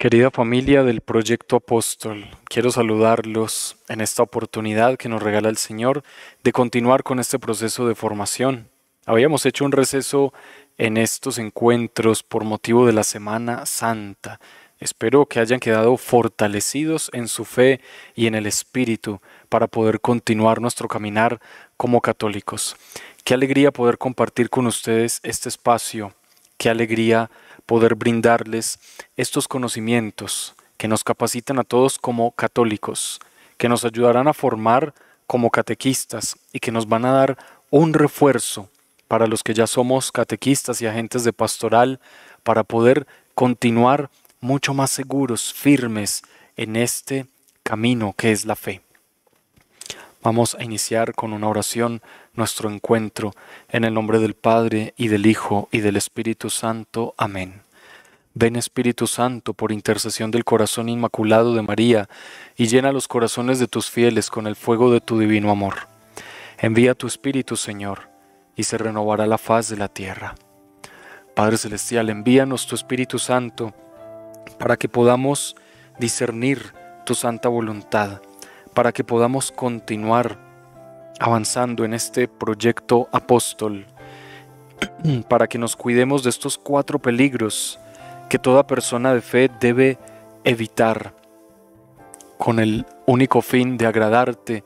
Querida familia del Proyecto Apóstol, quiero saludarlos en esta oportunidad que nos regala el Señor de continuar con este proceso de formación. Habíamos hecho un receso en estos encuentros por motivo de la Semana Santa. Espero que hayan quedado fortalecidos en su fe y en el Espíritu para poder continuar nuestro caminar como católicos. Qué alegría poder compartir con ustedes este espacio. Qué alegría poder brindarles estos conocimientos que nos capacitan a todos como católicos, que nos ayudarán a formar como catequistas y que nos van a dar un refuerzo para los que ya somos catequistas y agentes de pastoral para poder continuar mucho más seguros, firmes en este camino que es la fe. Vamos a iniciar con una oración nuestro encuentro, en el nombre del Padre y del Hijo y del Espíritu Santo. Amén. Ven Espíritu Santo por intercesión del corazón inmaculado de María, y llena los corazones de tus fieles con el fuego de tu divino amor. Envía tu Espíritu, Señor, y se renovará la faz de la tierra. Padre Celestial, envíanos tu Espíritu Santo para que podamos discernir tu santa voluntad para que podamos continuar avanzando en este proyecto apóstol, para que nos cuidemos de estos cuatro peligros que toda persona de fe debe evitar con el único fin de agradarte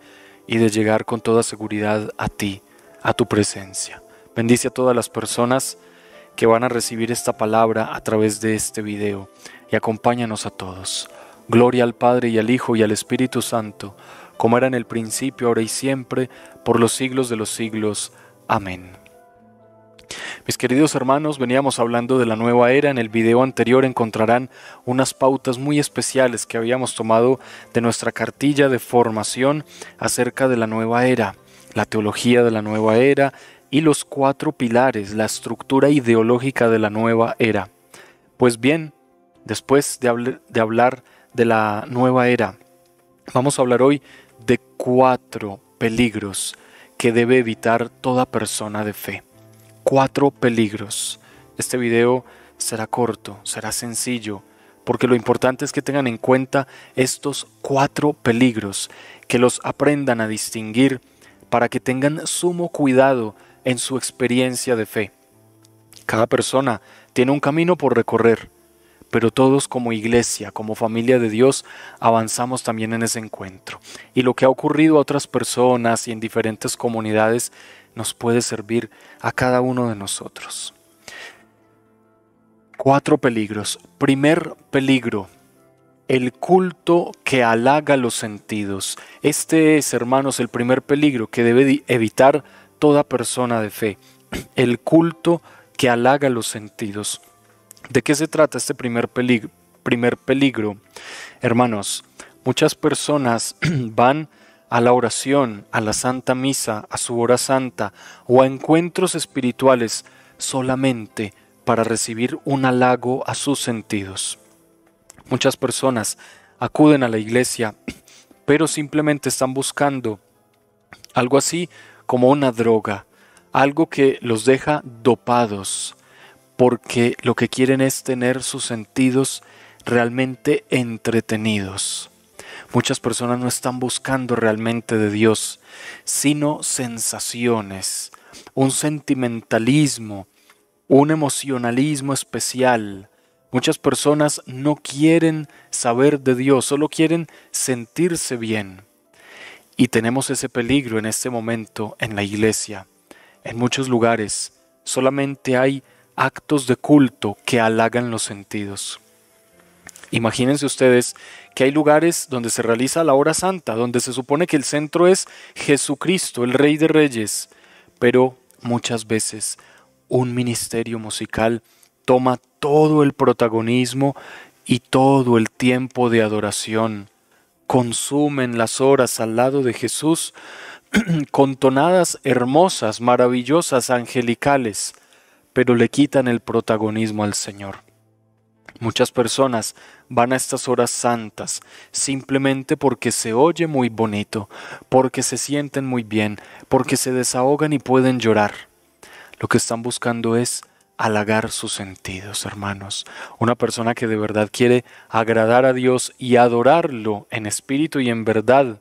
y de llegar con toda seguridad a ti, a tu presencia. Bendice a todas las personas que van a recibir esta palabra a través de este video y acompáñanos a todos. Gloria al Padre y al Hijo y al Espíritu Santo, como era en el principio, ahora y siempre, por los siglos de los siglos. Amén. Mis queridos hermanos, veníamos hablando de la nueva era. En el video anterior encontrarán unas pautas muy especiales que habíamos tomado de nuestra cartilla de formación acerca de la nueva era, la teología de la nueva era y los cuatro pilares, la estructura ideológica de la nueva era. Pues bien, después de, de hablar de la nueva era. Vamos a hablar hoy de cuatro peligros que debe evitar toda persona de fe. Cuatro peligros. Este video será corto, será sencillo, porque lo importante es que tengan en cuenta estos cuatro peligros, que los aprendan a distinguir para que tengan sumo cuidado en su experiencia de fe. Cada persona tiene un camino por recorrer pero todos como iglesia, como familia de Dios, avanzamos también en ese encuentro. Y lo que ha ocurrido a otras personas y en diferentes comunidades nos puede servir a cada uno de nosotros. Cuatro peligros. Primer peligro, el culto que halaga los sentidos. Este es, hermanos, el primer peligro que debe evitar toda persona de fe. El culto que halaga los sentidos. ¿De qué se trata este primer, peligro? Hermanos, muchas personas van a la oración, a la Santa Misa, a su hora santa o a encuentros espirituales solamente para recibir un halago a sus sentidos. Muchas personas acuden a la iglesia, pero simplemente están buscando algo así como una droga, algo que los deja dopados, porque lo que quieren es tener sus sentidos realmente entretenidos. Muchas personas no están buscando realmente de Dios, sino sensaciones, un sentimentalismo, un emocionalismo especial. Muchas personas no quieren saber de Dios, solo quieren sentirse bien. Y tenemos ese peligro en este momento en la iglesia. En muchos lugares solamente hay actos de culto que halagan los sentidos. Imagínense ustedes que hay lugares donde se realiza la hora santa, donde se supone que el centro es Jesucristo, el Rey de Reyes, pero muchas veces un ministerio musical toma todo el protagonismo y todo el tiempo de adoración. Consumen las horas al lado de Jesús con tonadas hermosas, maravillosas, angelicales, pero le quitan el protagonismo al Señor. Muchas personas van a estas horas santas simplemente porque se oye muy bonito, porque se sienten muy bien, porque se desahogan y pueden llorar. Lo que están buscando es halagar sus sentidos, hermanos. Una persona que de verdad quiere agradar a Dios y adorarlo en espíritu y en verdad,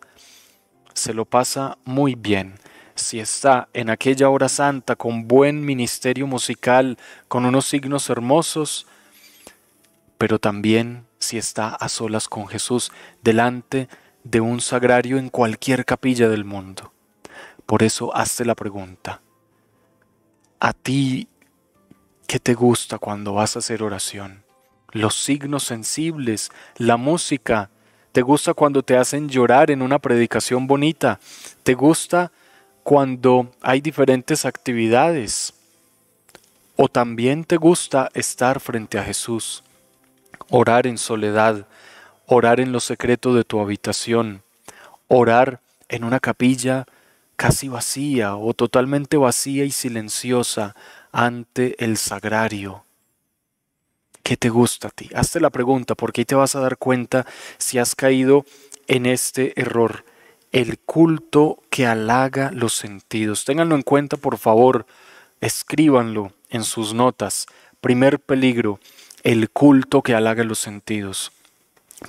se lo pasa muy bien si está en aquella hora santa con buen ministerio musical, con unos signos hermosos, pero también si está a solas con Jesús delante de un sagrario en cualquier capilla del mundo. Por eso hazte la pregunta, ¿a ti qué te gusta cuando vas a hacer oración? ¿Los signos sensibles? ¿La música? ¿Te gusta cuando te hacen llorar en una predicación bonita? ¿Te gusta cuando hay diferentes actividades. O también te gusta estar frente a Jesús, orar en soledad, orar en lo secreto de tu habitación, orar en una capilla casi vacía o totalmente vacía y silenciosa ante el sagrario. ¿Qué te gusta a ti? Hazte la pregunta porque ahí te vas a dar cuenta si has caído en este error el culto que halaga los sentidos. Ténganlo en cuenta, por favor, escríbanlo en sus notas. Primer peligro, el culto que halaga los sentidos.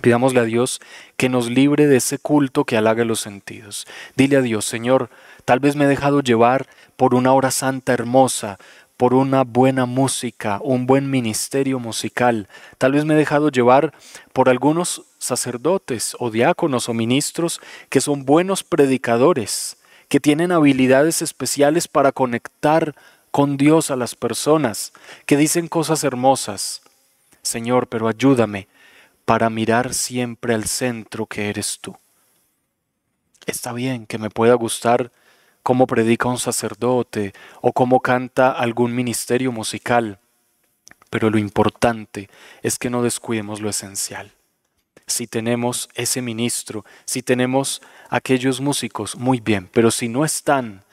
Pidámosle a Dios que nos libre de ese culto que halaga los sentidos. Dile a Dios, Señor, tal vez me he dejado llevar por una hora santa hermosa, por una buena música, un buen ministerio musical. Tal vez me he dejado llevar por algunos sacerdotes o diáconos o ministros que son buenos predicadores, que tienen habilidades especiales para conectar con Dios a las personas, que dicen cosas hermosas. Señor, pero ayúdame para mirar siempre al centro que eres tú. Está bien que me pueda gustar cómo predica un sacerdote o cómo canta algún ministerio musical. Pero lo importante es que no descuidemos lo esencial. Si tenemos ese ministro, si tenemos aquellos músicos, muy bien, pero si no están,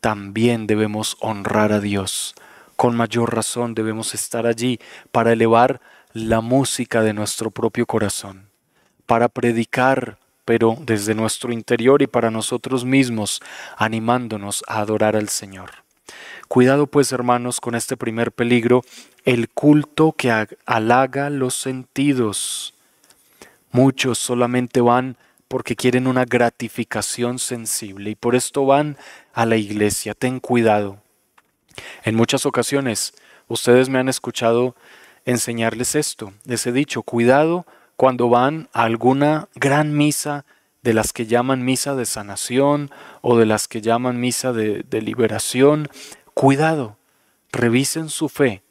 también debemos honrar a Dios. Con mayor razón debemos estar allí para elevar la música de nuestro propio corazón, para predicar pero desde nuestro interior y para nosotros mismos, animándonos a adorar al Señor. Cuidado pues hermanos con este primer peligro, el culto que halaga los sentidos. Muchos solamente van porque quieren una gratificación sensible y por esto van a la iglesia. Ten cuidado. En muchas ocasiones ustedes me han escuchado enseñarles esto. Les he dicho, cuidado cuando van a alguna gran misa de las que llaman misa de sanación o de las que llaman misa de, liberación, cuidado, revisen su fe.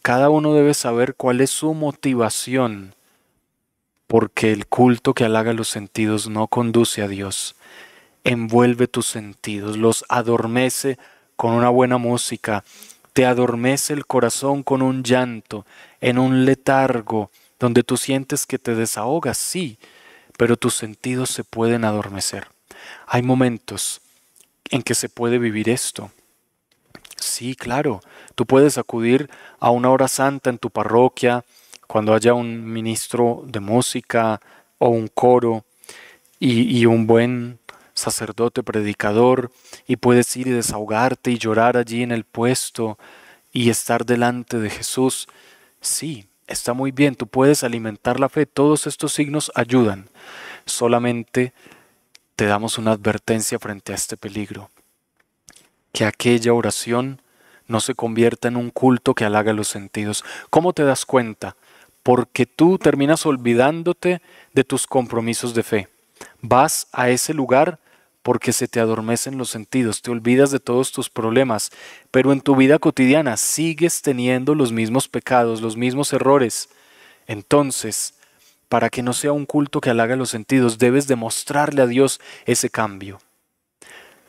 Cada uno debe saber cuál es su motivación, porque el culto que halaga los sentidos no conduce a Dios. Envuelve tus sentidos, los adormece con una buena música, te adormece el corazón con un llanto, en un letargo, donde tú sientes que te desahogas, sí, pero tus sentidos se pueden adormecer. Hay momentos en que se puede vivir esto. Sí, claro, tú puedes acudir a una hora santa en tu parroquia, cuando haya un ministro de música o un coro y, y un buen sacerdote predicador, y puedes ir y desahogarte y llorar allí en el puesto y estar delante de Jesús. Sí, está muy bien, tú puedes alimentar la fe, todos estos signos ayudan, solamente te damos una advertencia frente a este peligro, que aquella oración no se convierta en un culto que halaga los sentidos. ¿Cómo te das cuenta? Porque tú terminas olvidándote de tus compromisos de fe. Vas a ese lugar porque se te adormecen los sentidos, te olvidas de todos tus problemas, pero en tu vida cotidiana sigues teniendo los mismos pecados, los mismos errores. Entonces, para que no sea un culto que halaga los sentidos, debes demostrarle a Dios ese cambio.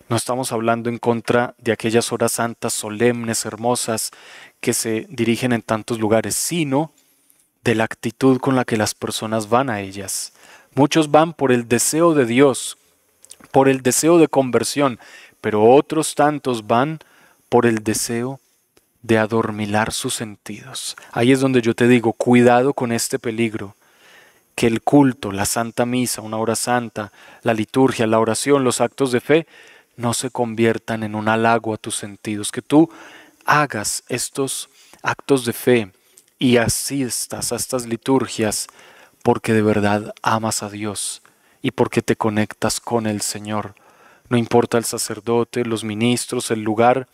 No estamos hablando en contra de aquellas horas santas, solemnes, hermosas, que se dirigen en tantos lugares, sino de la actitud con la que las personas van a ellas. Muchos van por el deseo de Dios, por el deseo de conversión, pero otros tantos van por el deseo de adormilar sus sentidos. Ahí es donde yo te digo, cuidado con este peligro, que el culto, la santa misa, una hora santa, la liturgia, la oración, los actos de fe, no se conviertan en un halago a tus sentidos, que tú hagas estos actos de fe y asistas a estas liturgias porque de verdad amas a Dios y porque te conectas con el Señor. No importa el sacerdote, los ministros, el lugar,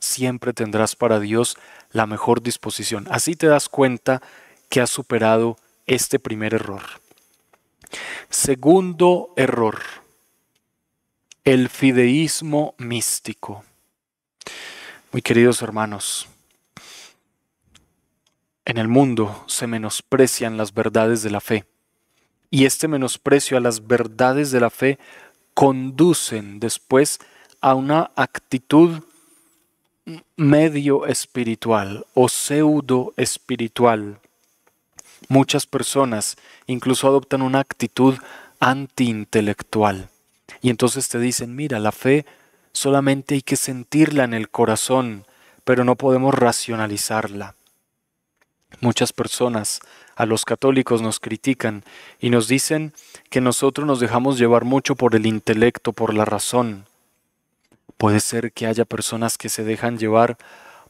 siempre tendrás para Dios la mejor disposición. Así te das cuenta que has superado este primer error. Segundo error, el fideísmo místico. Muy queridos hermanos, en el mundo se menosprecian las verdades de la fe y este menosprecio a las verdades de la fe conducen después a una actitud medio espiritual o pseudo espiritual. Muchas personas incluso adoptan una actitud antiintelectual y entonces te dicen, mira, la fe solamente hay que sentirla en el corazón, pero no podemos racionalizarla. Muchas personas a los católicos nos critican y nos dicen que nosotros nos dejamos llevar mucho por el intelecto, por la razón. Puede ser que haya personas que se dejan llevar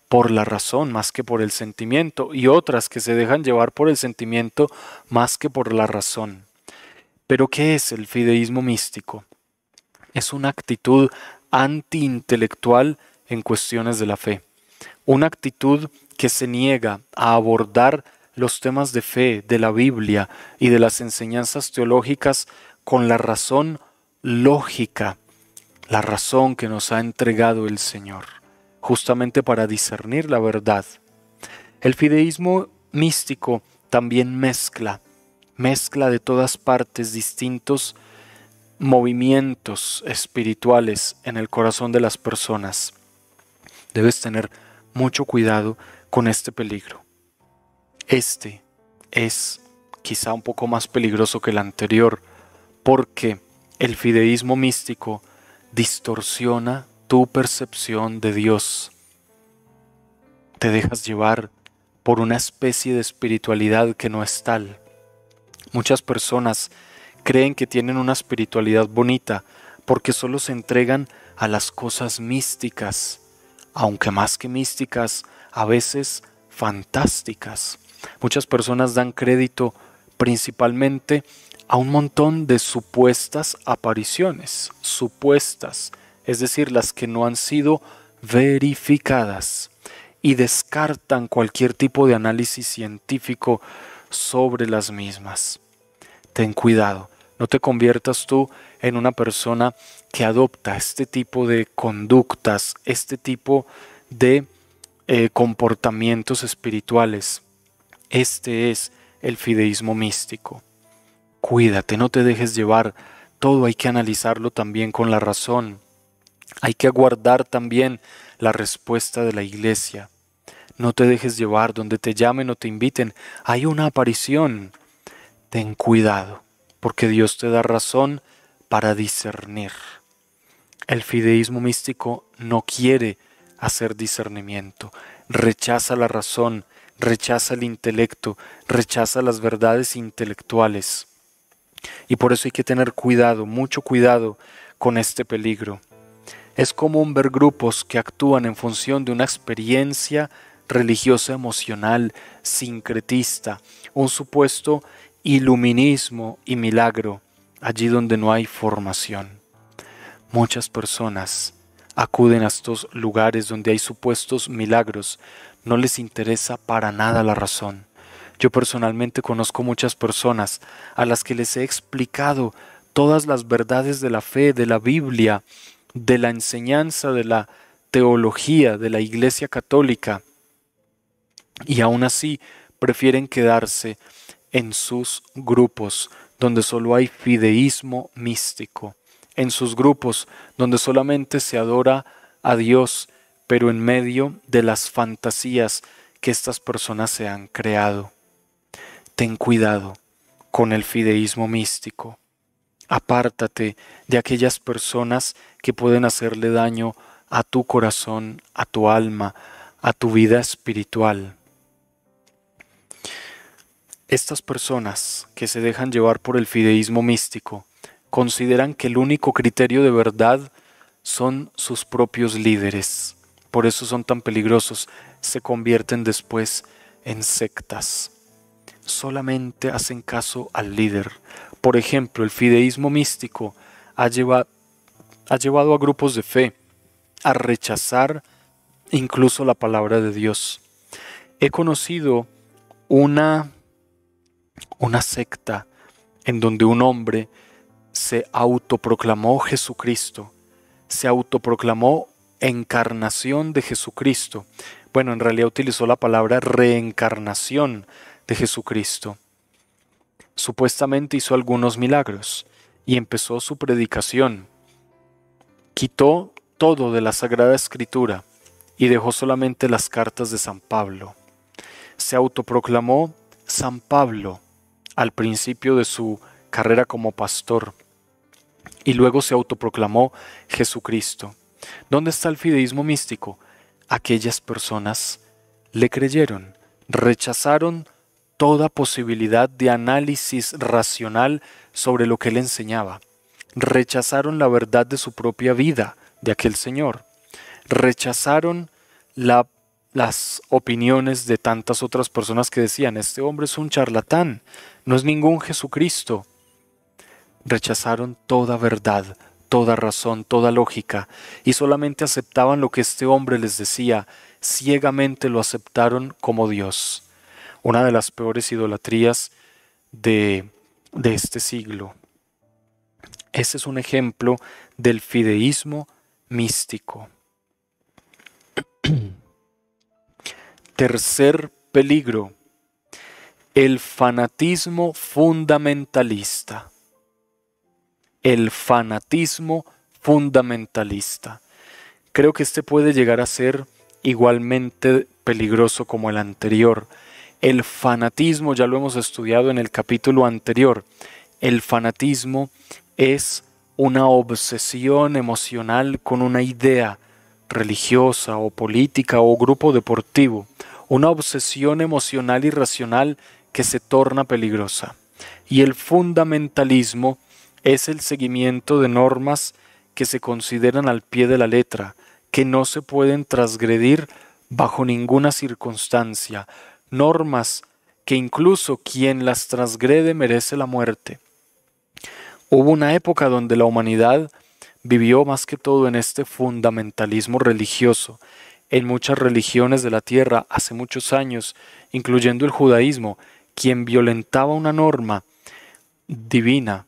por la razón más que por el sentimiento y otras que se dejan llevar por el sentimiento más que por la razón. Pero ¿qué es el fideísmo místico? Es una actitud antiintelectual en cuestiones de la fe, una actitud que se niega a abordar los temas de fe, de la Biblia y de las enseñanzas teológicas con la razón lógica, la razón que nos ha entregado el Señor, justamente para discernir la verdad. El fideísmo místico también mezcla, mezcla de todas partes distintos movimientos espirituales en el corazón de las personas. Debes tener mucho cuidado con este peligro. Este es quizá un poco más peligroso que el anterior, porque el fideísmo místico distorsiona tu percepción de Dios. Te dejas llevar por una especie de espiritualidad que no es tal. Muchas personas creen que tienen una espiritualidad bonita porque solo se entregan a las cosas místicas, aunque más que místicas, a veces fantásticas. Muchas personas dan crédito principalmente a un montón de supuestas apariciones, supuestas, es decir, las que no han sido verificadas y descartan cualquier tipo de análisis científico sobre las mismas. Ten cuidado, no te conviertas tú en una persona que adopta este tipo de conductas, este tipo de eh, comportamientos espirituales este es el fideísmo místico. Cuídate, no te dejes llevar. Todo hay que analizarlo también con la razón. Hay que aguardar también la respuesta de la iglesia. No te dejes llevar donde te llamen o te inviten. Hay una aparición. Ten cuidado, porque Dios te da razón para discernir. El fideísmo místico no quiere hacer discernimiento, rechaza la razón, rechaza el intelecto, rechaza las verdades intelectuales. Y por eso hay que tener cuidado, mucho cuidado con este peligro. Es común ver grupos que actúan en función de una experiencia religiosa emocional, sincretista, un supuesto iluminismo y milagro, allí donde no hay formación. Muchas personas acuden a estos lugares donde hay supuestos milagros no les interesa para nada la razón. Yo personalmente conozco muchas personas a las que les he explicado todas las verdades de la fe, de la Biblia, de la enseñanza, de la teología, de la Iglesia Católica, y aún así prefieren quedarse en sus grupos, donde solo hay fideísmo místico, en sus grupos donde solamente se adora a Dios pero en medio de las fantasías que estas personas se han creado. Ten cuidado con el fideísmo místico. Apártate de aquellas personas que pueden hacerle daño a tu corazón, a tu alma, a tu vida espiritual. Estas personas que se dejan llevar por el fideísmo místico consideran que el único criterio de verdad son sus propios líderes por eso son tan peligrosos, se convierten después en sectas. Solamente hacen caso al líder. Por ejemplo, el fideísmo místico ha, ha llevado a grupos de fe a rechazar incluso la palabra de Dios. He conocido una, una secta en donde un hombre se autoproclamó Jesucristo, se autoproclamó encarnación de Jesucristo. Bueno, en realidad utilizó la palabra reencarnación de Jesucristo. Supuestamente hizo algunos milagros y empezó su predicación. Quitó todo de la Sagrada Escritura y dejó solamente las cartas de San Pablo. Se autoproclamó San Pablo al principio de su carrera como pastor y luego se autoproclamó Jesucristo. ¿Dónde está el fideísmo místico? Aquellas personas le creyeron, rechazaron toda posibilidad de análisis racional sobre lo que él enseñaba, rechazaron la verdad de su propia vida, de aquel Señor, rechazaron las opiniones de tantas otras personas que decían, este hombre es un charlatán, no es ningún Jesucristo. Rechazaron toda verdad, toda razón, toda lógica, y solamente aceptaban lo que este hombre les decía, ciegamente lo aceptaron como Dios. Una de las peores idolatrías de, de este siglo. ese es un ejemplo del fideísmo místico. Tercer peligro, el fanatismo fundamentalista el fanatismo fundamentalista. Creo que este puede llegar a ser igualmente peligroso como el anterior. El fanatismo, ya lo hemos estudiado en el capítulo anterior, el fanatismo es una obsesión emocional con una idea religiosa o política o grupo deportivo, una obsesión emocional irracional que se torna peligrosa. Y el fundamentalismo es el seguimiento de normas que se consideran al pie de la letra, que no se pueden transgredir bajo ninguna circunstancia, normas que incluso quien las transgrede merece la muerte. Hubo una época donde la humanidad vivió más que todo en este fundamentalismo religioso. En muchas religiones de la tierra hace muchos años, incluyendo el judaísmo, quien violentaba una norma divina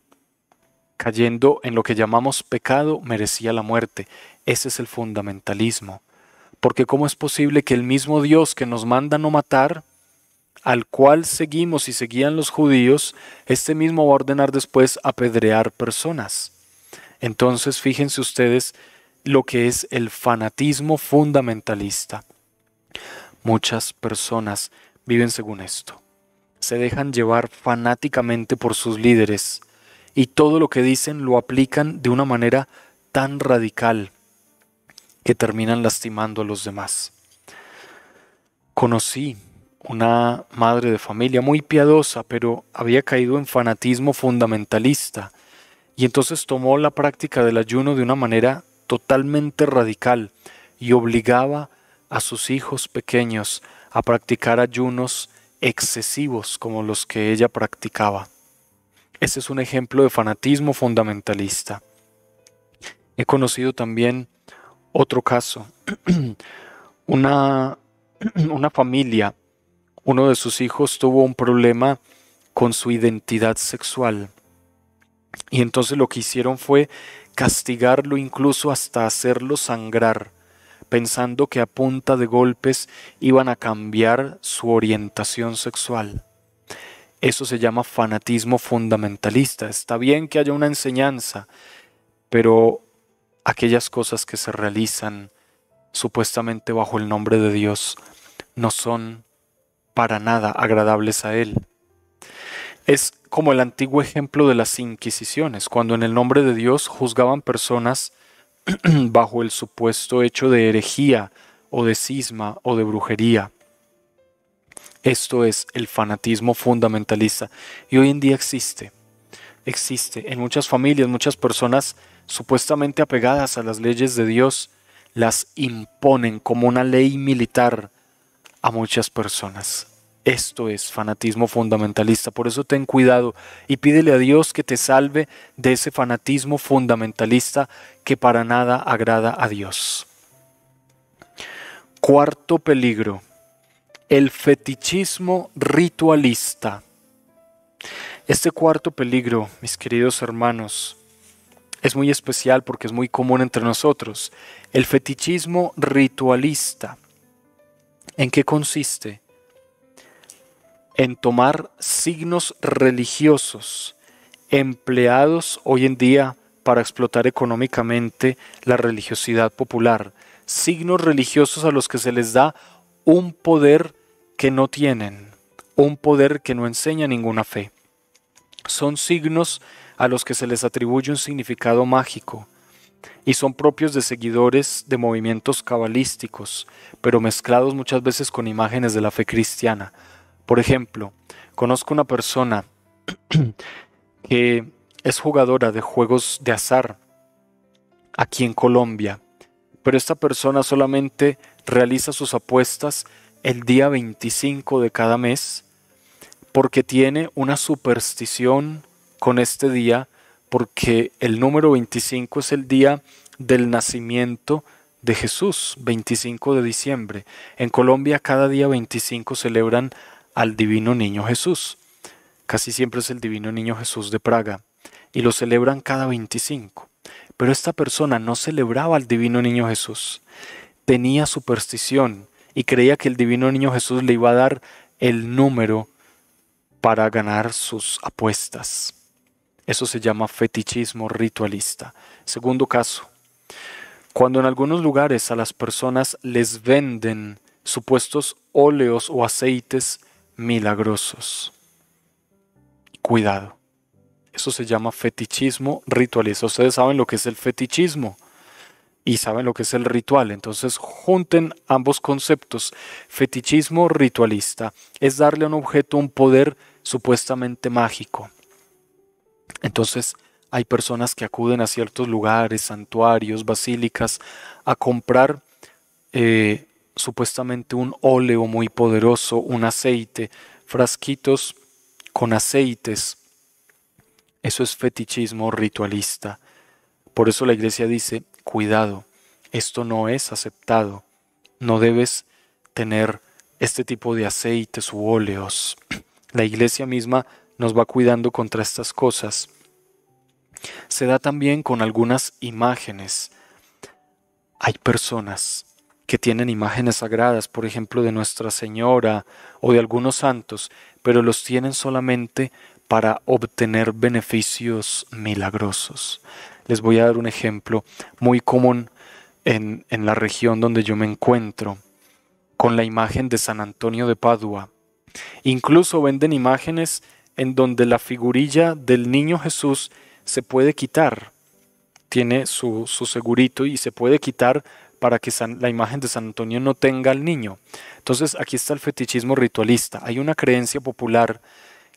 cayendo en lo que llamamos pecado, merecía la muerte. Ese es el fundamentalismo. Porque ¿cómo es posible que el mismo Dios que nos manda no matar, al cual seguimos y seguían los judíos, este mismo va a ordenar después apedrear personas? Entonces fíjense ustedes lo que es el fanatismo fundamentalista. Muchas personas viven según esto. Se dejan llevar fanáticamente por sus líderes y todo lo que dicen lo aplican de una manera tan radical que terminan lastimando a los demás. Conocí una madre de familia muy piadosa, pero había caído en fanatismo fundamentalista, y entonces tomó la práctica del ayuno de una manera totalmente radical y obligaba a sus hijos pequeños a practicar ayunos excesivos como los que ella practicaba. Ese es un ejemplo de fanatismo fundamentalista. He conocido también otro caso. Una, una familia, uno de sus hijos tuvo un problema con su identidad sexual. Y entonces lo que hicieron fue castigarlo incluso hasta hacerlo sangrar, pensando que a punta de golpes iban a cambiar su orientación sexual. Eso se llama fanatismo fundamentalista. Está bien que haya una enseñanza, pero aquellas cosas que se realizan supuestamente bajo el nombre de Dios no son para nada agradables a Él. Es como el antiguo ejemplo de las Inquisiciones, cuando en el nombre de Dios juzgaban personas bajo el supuesto hecho de herejía o de cisma o de brujería. Esto es el fanatismo fundamentalista. Y hoy en día existe, existe en muchas familias, muchas personas supuestamente apegadas a las leyes de Dios, las imponen como una ley militar a muchas personas. Esto es fanatismo fundamentalista. Por eso ten cuidado y pídele a Dios que te salve de ese fanatismo fundamentalista que para nada agrada a Dios. Cuarto peligro el fetichismo ritualista. Este cuarto peligro, mis queridos hermanos, es muy especial porque es muy común entre nosotros, el fetichismo ritualista. ¿En qué consiste? En tomar signos religiosos empleados hoy en día para explotar económicamente la religiosidad popular, signos religiosos a los que se les da un poder que no tienen, un poder que no enseña ninguna fe. Son signos a los que se les atribuye un significado mágico y son propios de seguidores de movimientos cabalísticos, pero mezclados muchas veces con imágenes de la fe cristiana. Por ejemplo, conozco una persona que es jugadora de juegos de azar aquí en Colombia, pero esta persona solamente realiza sus apuestas el día 25 de cada mes porque tiene una superstición con este día, porque el número 25 es el día del nacimiento de Jesús, 25 de diciembre. En Colombia cada día 25 celebran al divino niño Jesús. Casi siempre es el divino niño Jesús de Praga y lo celebran cada 25. Pero esta persona no celebraba al divino niño Jesús. Tenía superstición y creía que el divino niño Jesús le iba a dar el número para ganar sus apuestas. Eso se llama fetichismo ritualista. Segundo caso, cuando en algunos lugares a las personas les venden supuestos óleos o aceites milagrosos. Cuidado. Eso se llama fetichismo ritualista. Ustedes saben lo que es el fetichismo y saben lo que es el ritual. Entonces junten ambos conceptos. Fetichismo ritualista es darle a un objeto un poder supuestamente mágico. Entonces hay personas que acuden a ciertos lugares, santuarios, basílicas, a comprar eh, supuestamente un óleo muy poderoso, un aceite, frasquitos con aceites. Eso es fetichismo ritualista. Por eso la iglesia dice, cuidado, esto no es aceptado, no debes tener este tipo de aceites u óleos. La iglesia misma nos va cuidando contra estas cosas. Se da también con algunas imágenes. Hay personas que tienen imágenes sagradas, por ejemplo, de Nuestra Señora o de algunos santos, pero los tienen solamente para obtener beneficios milagrosos. Les voy a dar un ejemplo muy común en, la región donde yo me encuentro, con la imagen de San Antonio de Padua. Incluso venden imágenes en donde la figurilla del niño Jesús se puede quitar. Tiene su, segurito y se puede quitar para que la imagen de San Antonio no tenga al niño. Entonces aquí está el fetichismo ritualista. Hay una creencia popular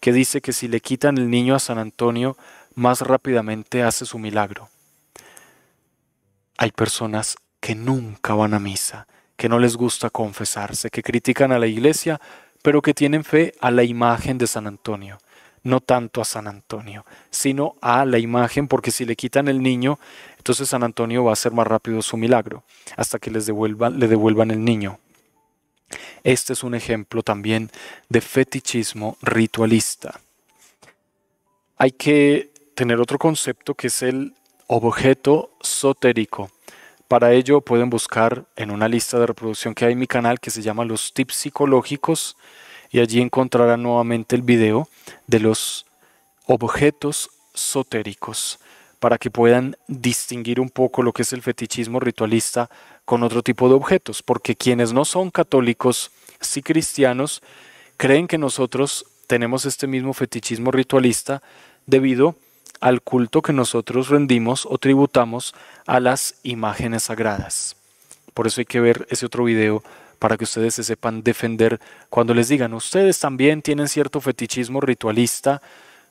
que dice que si le quitan el niño a San Antonio, más rápidamente hace su milagro. Hay personas que nunca van a misa, que no les gusta confesarse, que critican a la iglesia, pero que tienen fe a la imagen de San Antonio. No tanto a San Antonio, sino a la imagen, porque si le quitan el niño, entonces San Antonio va a hacer más rápido su milagro, hasta que les le devuelvan el niño. Este es un ejemplo también de fetichismo ritualista. Hay que tener otro concepto que es el objeto sotérico Para ello pueden buscar en una lista de reproducción que hay en mi canal que se llama Los Tips Psicológicos y allí encontrarán nuevamente el video de los objetos sotéricos para que puedan distinguir un poco lo que es el fetichismo ritualista con otro tipo de objetos, porque quienes no son católicos, si cristianos, creen que nosotros tenemos este mismo fetichismo ritualista debido al culto que nosotros rendimos o tributamos a las imágenes sagradas. Por eso hay que ver ese otro video para que ustedes se sepan defender cuando les digan, ustedes también tienen cierto fetichismo ritualista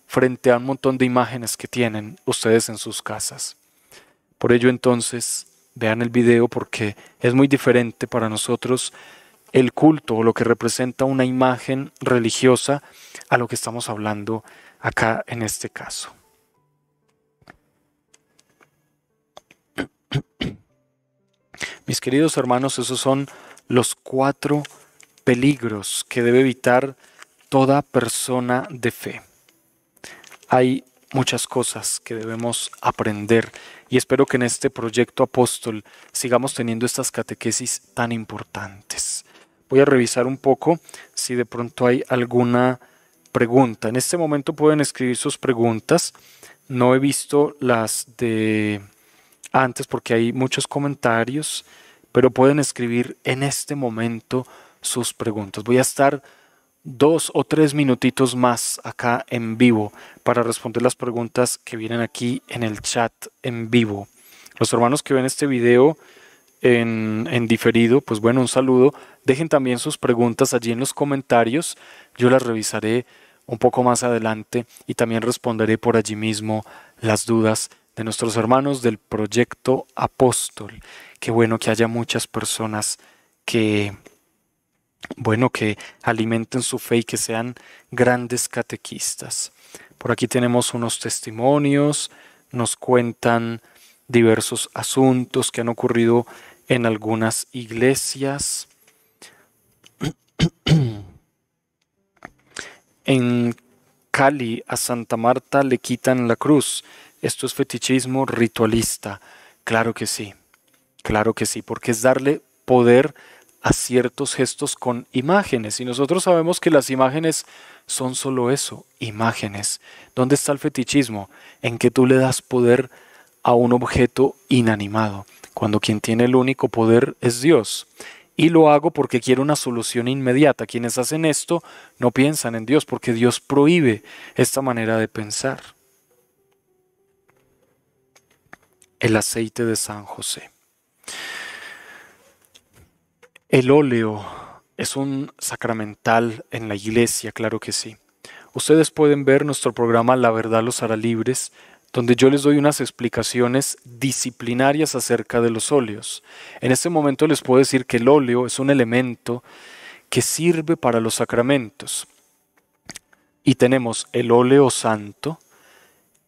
frente a un montón de imágenes que tienen ustedes en sus casas. Por ello entonces, vean el video porque es muy diferente para nosotros el culto o lo que representa una imagen religiosa a lo que estamos hablando acá en este caso. Mis queridos hermanos, esos son los cuatro peligros que debe evitar toda persona de fe. Hay muchas cosas que debemos aprender y espero que en este proyecto apóstol sigamos teniendo estas catequesis tan importantes. Voy a revisar un poco si de pronto hay alguna pregunta. En este momento pueden escribir sus preguntas. No he visto las de antes porque hay muchos comentarios, pero pueden escribir en este momento sus preguntas. Voy a estar dos o tres minutitos más acá en vivo para responder las preguntas que vienen aquí en el chat en vivo. Los hermanos que ven este video en, diferido, pues bueno, un saludo. Dejen también sus preguntas allí en los comentarios. Yo las revisaré un poco más adelante y también responderé por allí mismo las dudas de nuestros hermanos del proyecto Apóstol. Qué bueno que haya muchas personas que, bueno, que alimenten su fe y que sean grandes catequistas. Por aquí tenemos unos testimonios, nos cuentan diversos asuntos que han ocurrido en algunas iglesias. en Cali a Santa Marta le quitan la cruz. Esto es fetichismo ritualista. Claro que sí, claro que sí, porque es darle poder a ciertos gestos con imágenes. Y nosotros sabemos que las imágenes son solo eso, imágenes. ¿Dónde está el fetichismo? En que tú le das poder a un objeto inanimado, cuando quien tiene el único poder es Dios. Y lo hago porque quiero una solución inmediata. Quienes hacen esto no piensan en Dios porque Dios prohíbe esta manera de pensar. el aceite de San José. El óleo es un sacramental en la iglesia, claro que sí. Ustedes pueden ver nuestro programa La verdad los hará libres, donde yo les doy unas explicaciones disciplinarias acerca de los óleos. En este momento les puedo decir que el óleo es un elemento que sirve para los sacramentos. Y tenemos el óleo santo,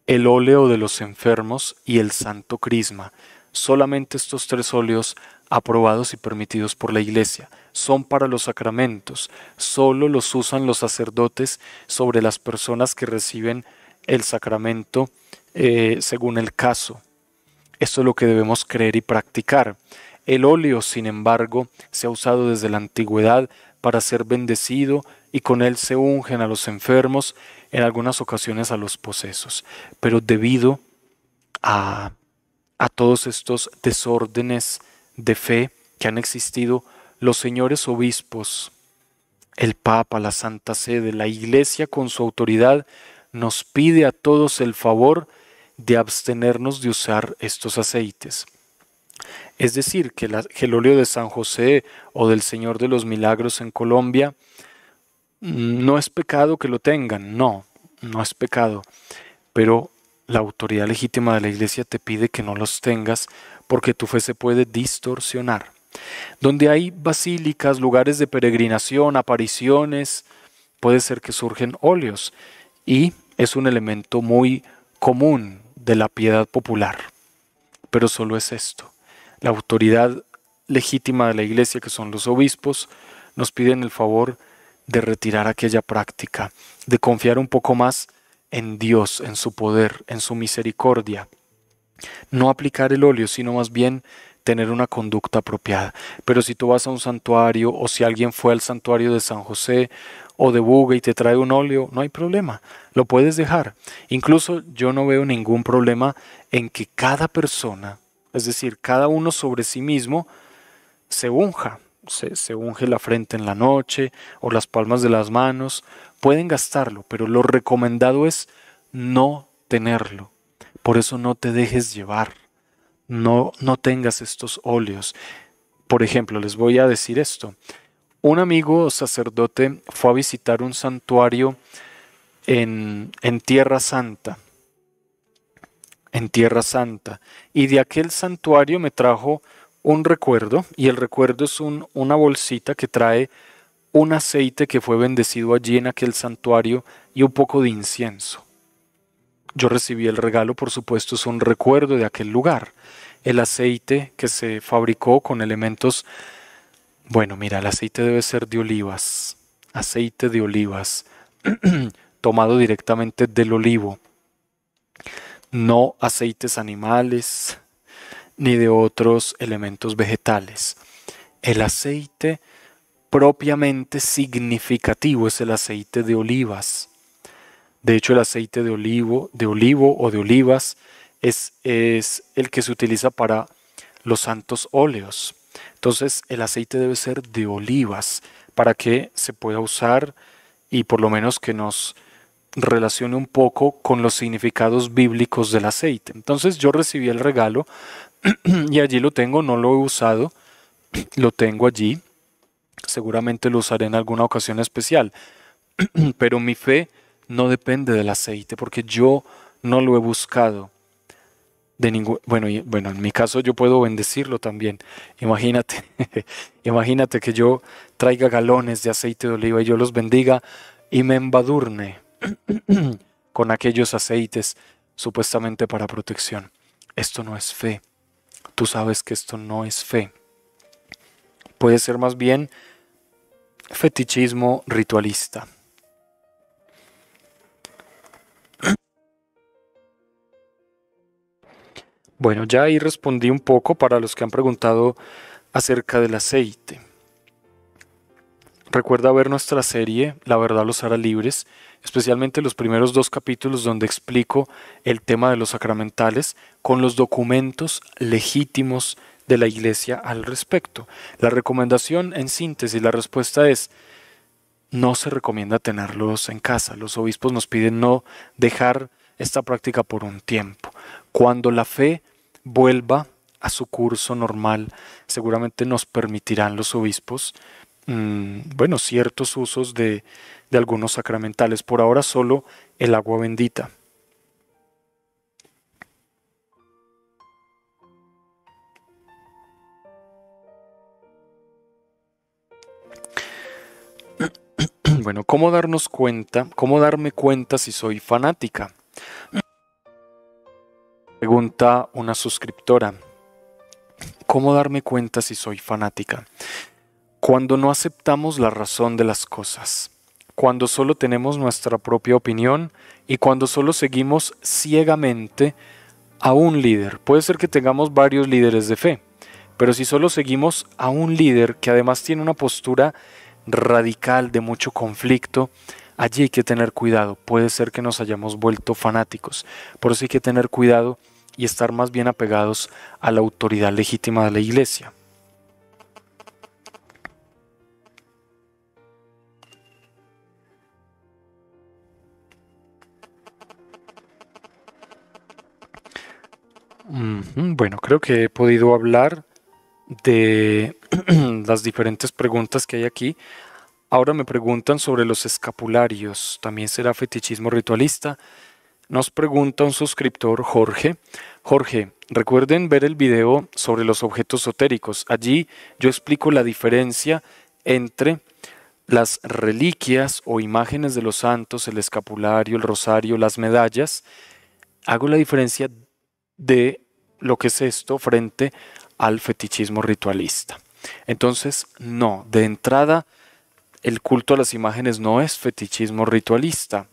el óleo de los enfermos y el santo crisma. Solamente estos tres óleos aprobados y permitidos por la Iglesia. Son para los sacramentos. Solo los usan los sacerdotes sobre las personas que reciben el sacramento eh, según el caso. Esto es lo que debemos creer y practicar. El óleo, sin embargo, se ha usado desde la antigüedad para ser bendecido y con él se ungen a los enfermos, en algunas ocasiones a los posesos. Pero debido a, a todos estos desórdenes de fe que han existido, los señores obispos, el Papa, la Santa Sede, la Iglesia con su autoridad, nos pide a todos el favor de abstenernos de usar estos aceites. Es decir, que, el óleo de San José o del Señor de los Milagros en Colombia mm, no es pecado que lo tengan, no, no es pecado, pero la autoridad legítima de la iglesia te pide que no los tengas porque tu fe se puede distorsionar. Donde hay basílicas, lugares de peregrinación, apariciones, puede ser que surgen óleos y es un elemento muy común de la piedad popular. Pero solo es esto la autoridad legítima de la Iglesia, que son los obispos, nos piden el favor de retirar aquella práctica, de confiar un poco más en Dios, en su poder, en su misericordia. No aplicar el óleo, sino más bien tener una conducta apropiada. Pero si tú vas a un santuario o si alguien fue al santuario de San José o de Buga y te trae un óleo, no hay problema, lo puedes dejar. Incluso yo no veo ningún problema en que cada persona es decir, cada uno sobre sí mismo se unja, se, unge la frente en la noche o las palmas de las manos. Pueden gastarlo, pero lo recomendado es no tenerlo. Por eso no te dejes llevar. No, no tengas estos óleos. Por ejemplo, les voy a decir esto. Un amigo sacerdote fue a visitar un santuario en, en Tierra Santa en Tierra Santa, y de aquel santuario me trajo un recuerdo, y el recuerdo es un, una bolsita que trae un aceite que fue bendecido allí en aquel santuario y un poco de incienso. Yo recibí el regalo, por supuesto, es un recuerdo de aquel lugar. El aceite que se fabricó con elementos... Bueno, mira, el aceite debe ser de olivas, aceite de olivas, tomado directamente del olivo no aceites animales ni de otros elementos vegetales. El aceite propiamente significativo es el aceite de olivas. De hecho, el aceite de olivo, de olivo o de olivas es, es el que se utiliza para los santos óleos. Entonces, el aceite debe ser de olivas para que se pueda usar y por lo menos que nos relacione un poco con los significados bíblicos del aceite. Entonces yo recibí el regalo y allí lo tengo, no lo he usado, lo tengo allí, seguramente lo usaré en alguna ocasión especial, pero mi fe no depende del aceite porque yo no lo he buscado. De ningún, bueno, bueno, en mi caso yo puedo bendecirlo también. Imagínate, imagínate que yo traiga galones de aceite de oliva y yo los bendiga y me embadurne con aquellos aceites supuestamente para protección. Esto no es fe. Tú sabes que esto no es fe. Puede ser más bien fetichismo ritualista. Bueno, ya ahí respondí un poco para los que han preguntado acerca del aceite. Recuerda ver nuestra serie La verdad los hará libres, especialmente los primeros dos capítulos donde explico el tema de los sacramentales con los documentos legítimos de la Iglesia al respecto. La recomendación en síntesis, la respuesta es no se recomienda tenerlos en casa. Los obispos nos piden no dejar esta práctica por un tiempo. Cuando la fe vuelva a su curso normal, seguramente nos permitirán los obispos Mm, bueno, ciertos usos de, de algunos sacramentales. Por ahora solo el agua bendita. Bueno, ¿cómo darnos cuenta? ¿Cómo darme cuenta si soy fanática? Pregunta una suscriptora. ¿Cómo darme cuenta si soy fanática? cuando no aceptamos la razón de las cosas, cuando solo tenemos nuestra propia opinión y cuando solo seguimos ciegamente a un líder. Puede ser que tengamos varios líderes de fe, pero si solo seguimos a un líder que además tiene una postura radical de mucho conflicto, allí hay que tener cuidado. Puede ser que nos hayamos vuelto fanáticos, por eso hay que tener cuidado y estar más bien apegados a la autoridad legítima de la iglesia. Bueno, creo que he podido hablar de las diferentes preguntas que hay aquí. Ahora me preguntan sobre los escapularios. También será fetichismo ritualista. Nos pregunta un suscriptor, Jorge. Jorge, recuerden ver el video sobre los objetos esotéricos. Allí yo explico la diferencia entre las reliquias o imágenes de los santos, el escapulario, el rosario, las medallas. Hago la diferencia de lo que es esto frente al fetichismo ritualista. Entonces, no, de entrada, el culto a las imágenes no es fetichismo ritualista.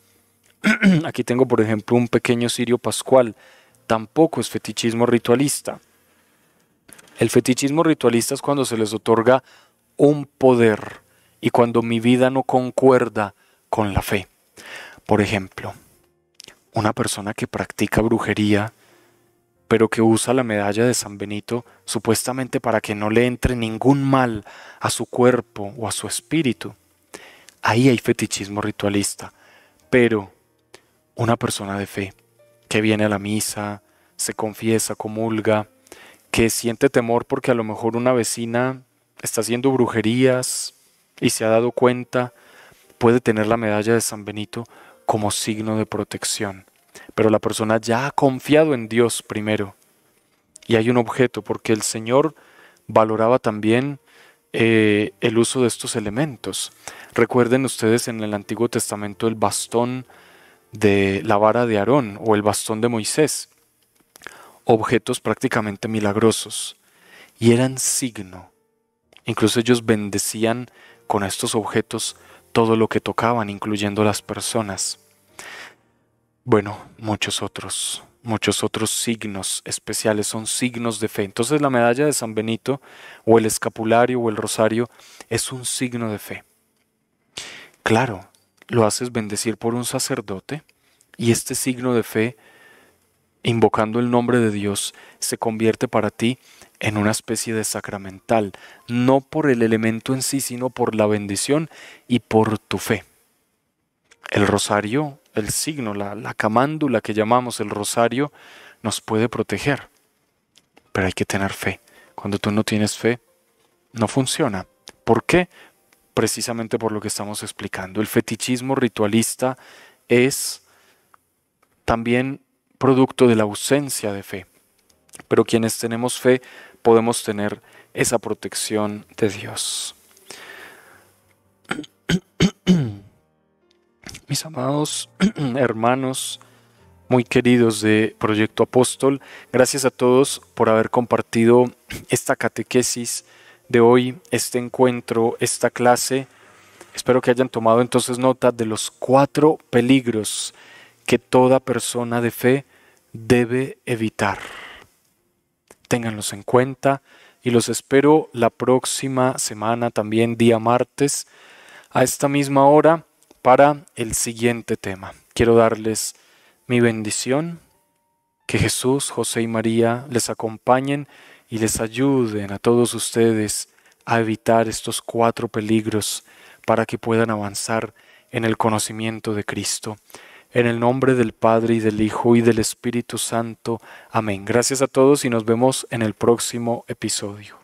Aquí tengo, por ejemplo, un pequeño sirio pascual. Tampoco es fetichismo ritualista. El fetichismo ritualista es cuando se les otorga un poder y cuando mi vida no concuerda con la fe. Por ejemplo, una persona que practica brujería pero que usa la medalla de San Benito supuestamente para que no le entre ningún mal a su cuerpo o a su espíritu. Ahí hay fetichismo ritualista, pero una persona de fe que viene a la misa, se confiesa, comulga, que siente temor porque a lo mejor una vecina está haciendo brujerías y se ha dado cuenta, puede tener la medalla de San Benito como signo de protección pero la persona ya ha confiado en Dios primero. Y hay un objeto, porque el Señor valoraba también eh, el uso de estos elementos. Recuerden ustedes en el Antiguo Testamento el bastón de la vara de Aarón o el bastón de Moisés, objetos prácticamente milagrosos, y eran signo. Incluso ellos bendecían con estos objetos todo lo que tocaban, incluyendo las personas. Bueno, muchos otros, muchos otros signos especiales son signos de fe. Entonces la medalla de San Benito o el escapulario o el rosario es un signo de fe. Claro, lo haces bendecir por un sacerdote y este signo de fe, invocando el nombre de Dios, se convierte para ti en una especie de sacramental, no por el elemento en sí, sino por la bendición y por tu fe. El rosario, el signo, la, la camándula que llamamos el rosario, nos puede proteger. Pero hay que tener fe. Cuando tú no tienes fe, no funciona. ¿Por qué? Precisamente por lo que estamos explicando. El fetichismo ritualista es también producto de la ausencia de fe. Pero quienes tenemos fe podemos tener esa protección de Dios. Mis amados hermanos, muy queridos de Proyecto Apóstol, gracias a todos por haber compartido esta catequesis de hoy, este encuentro, esta clase. Espero que hayan tomado entonces nota de los cuatro peligros que toda persona de fe debe evitar. Ténganlos en cuenta y los espero la próxima semana, también día martes, a esta misma hora para el siguiente tema. Quiero darles mi bendición, que Jesús, José y María les acompañen y les ayuden a todos ustedes a evitar estos cuatro peligros para que puedan avanzar en el conocimiento de Cristo. En el nombre del Padre y del Hijo y del Espíritu Santo. Amén. Gracias a todos y nos vemos en el próximo episodio.